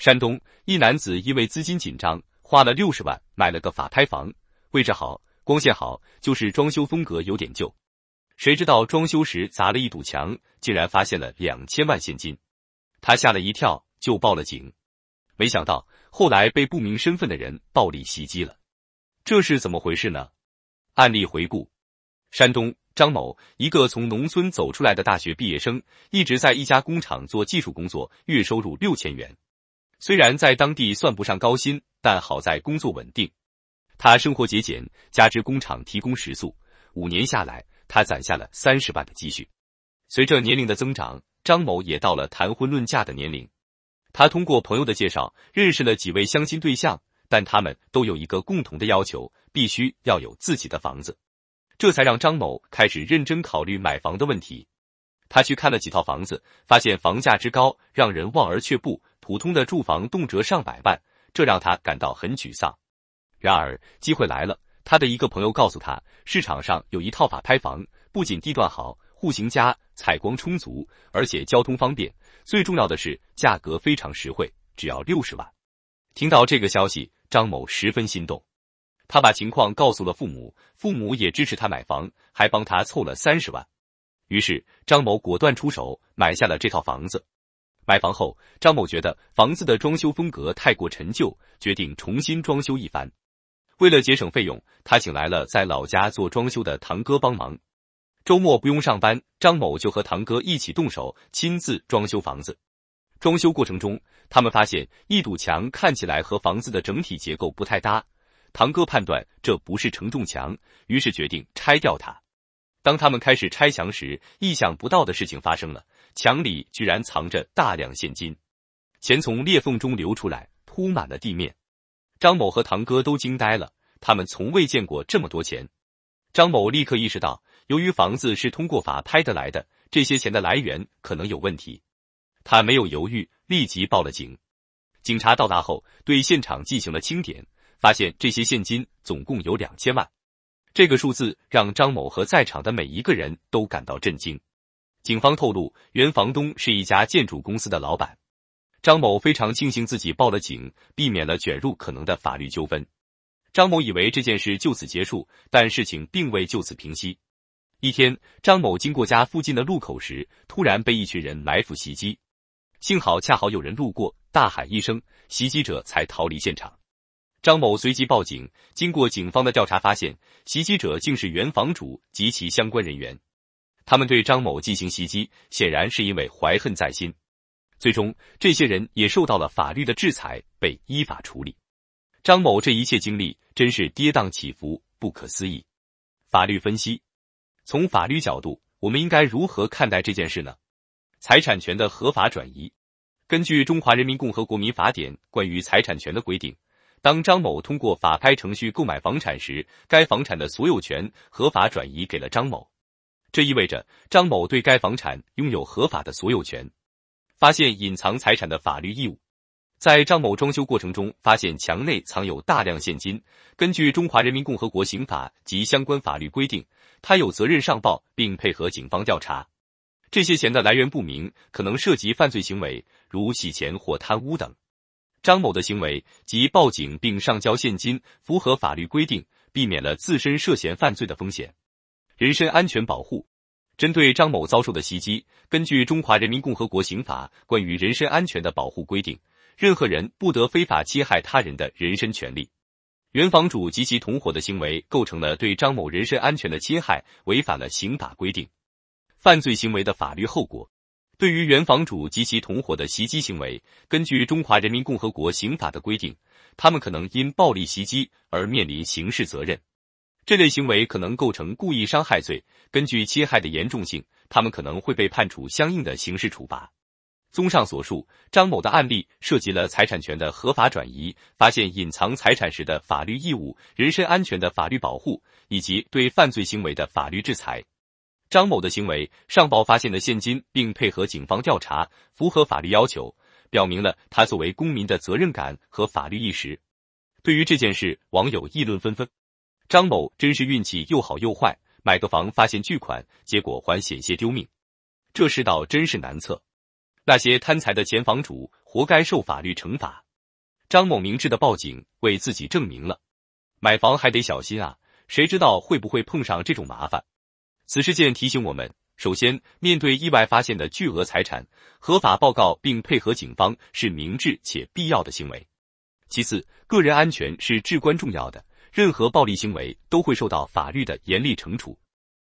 山东一男子因为资金紧张，花了六十万买了个法拍房，位置好，光线好，就是装修风格有点旧。谁知道装修时砸了一堵墙，竟然发现了两千万现金，他吓了一跳，就报了警。没想到后来被不明身份的人暴力袭击了，这是怎么回事呢？案例回顾：山东张某，一个从农村走出来的大学毕业生，一直在一家工厂做技术工作，月收入六千元。虽然在当地算不上高薪，但好在工作稳定。他生活节俭，加之工厂提供食宿，五年下来，他攒下了三十万的积蓄。随着年龄的增长，张某也到了谈婚论嫁的年龄。他通过朋友的介绍，认识了几位相亲对象，但他们都有一个共同的要求：必须要有自己的房子。这才让张某开始认真考虑买房的问题。他去看了几套房子，发现房价之高，让人望而却步。普通的住房动辄上百万，这让他感到很沮丧。然而，机会来了，他的一个朋友告诉他，市场上有一套法拍房，不仅地段好，户型佳，采光充足，而且交通方便。最重要的是，价格非常实惠，只要六十万。听到这个消息，张某十分心动，他把情况告诉了父母，父母也支持他买房，还帮他凑了三十万。于是，张某果断出手，买下了这套房子。买房后，张某觉得房子的装修风格太过陈旧，决定重新装修一番。为了节省费用，他请来了在老家做装修的堂哥帮忙。周末不用上班，张某就和堂哥一起动手，亲自装修房子。装修过程中，他们发现一堵墙看起来和房子的整体结构不太搭，堂哥判断这不是承重墙，于是决定拆掉它。当他们开始拆墙时，意想不到的事情发生了。墙里居然藏着大量现金，钱从裂缝中流出来，铺满了地面。张某和堂哥都惊呆了，他们从未见过这么多钱。张某立刻意识到，由于房子是通过法拍得来的，这些钱的来源可能有问题。他没有犹豫，立即报了警。警察到达后，对现场进行了清点，发现这些现金总共有两千万。这个数字让张某和在场的每一个人都感到震惊。警方透露，原房东是一家建筑公司的老板张某非常庆幸自己报了警，避免了卷入可能的法律纠纷。张某以为这件事就此结束，但事情并未就此平息。一天，张某经过家附近的路口时，突然被一群人埋伏袭击，幸好恰好有人路过，大喊一声，袭击者才逃离现场。张某随即报警，经过警方的调查，发现袭击者竟是原房主及其相关人员。他们对张某进行袭击，显然是因为怀恨在心。最终，这些人也受到了法律的制裁，被依法处理。张某这一切经历真是跌宕起伏，不可思议。法律分析：从法律角度，我们应该如何看待这件事呢？财产权的合法转移，根据《中华人民共和国民法典》关于财产权的规定，当张某通过法拍程序购买房产时，该房产的所有权合法转移给了张某。这意味着张某对该房产拥有合法的所有权。发现隐藏财产的法律义务，在张某装修过程中发现墙内藏有大量现金。根据《中华人民共和国刑法》及相关法律规定，他有责任上报并配合警方调查。这些钱的来源不明，可能涉及犯罪行为，如洗钱或贪污等。张某的行为及报警并上交现金，符合法律规定，避免了自身涉嫌犯罪的风险。人身安全保护，针对张某遭受的袭击，根据《中华人民共和国刑法》关于人身安全的保护规定，任何人不得非法侵害他人的人身权利。原房主及其同伙的行为构成了对张某人身安全的侵害，违反了刑法规定。犯罪行为的法律后果，对于原房主及其同伙的袭击行为，根据《中华人民共和国刑法》的规定，他们可能因暴力袭击而面临刑事责任。这类行为可能构成故意伤害罪，根据侵害的严重性，他们可能会被判处相应的刑事处罚。综上所述，张某的案例涉及了财产权的合法转移、发现隐藏财产时的法律义务、人身安全的法律保护以及对犯罪行为的法律制裁。张某的行为上报发现的现金并配合警方调查，符合法律要求，表明了他作为公民的责任感和法律意识。对于这件事，网友议论纷纷。张某真是运气又好又坏，买个房发现巨款，结果还险些丢命。这世道真是难测。那些贪财的前房主活该受法律惩罚。张某明智的报警，为自己证明了。买房还得小心啊，谁知道会不会碰上这种麻烦？此事件提醒我们：首先，面对意外发现的巨额财产，合法报告并配合警方是明智且必要的行为；其次，个人安全是至关重要的。任何暴力行为都会受到法律的严厉惩处。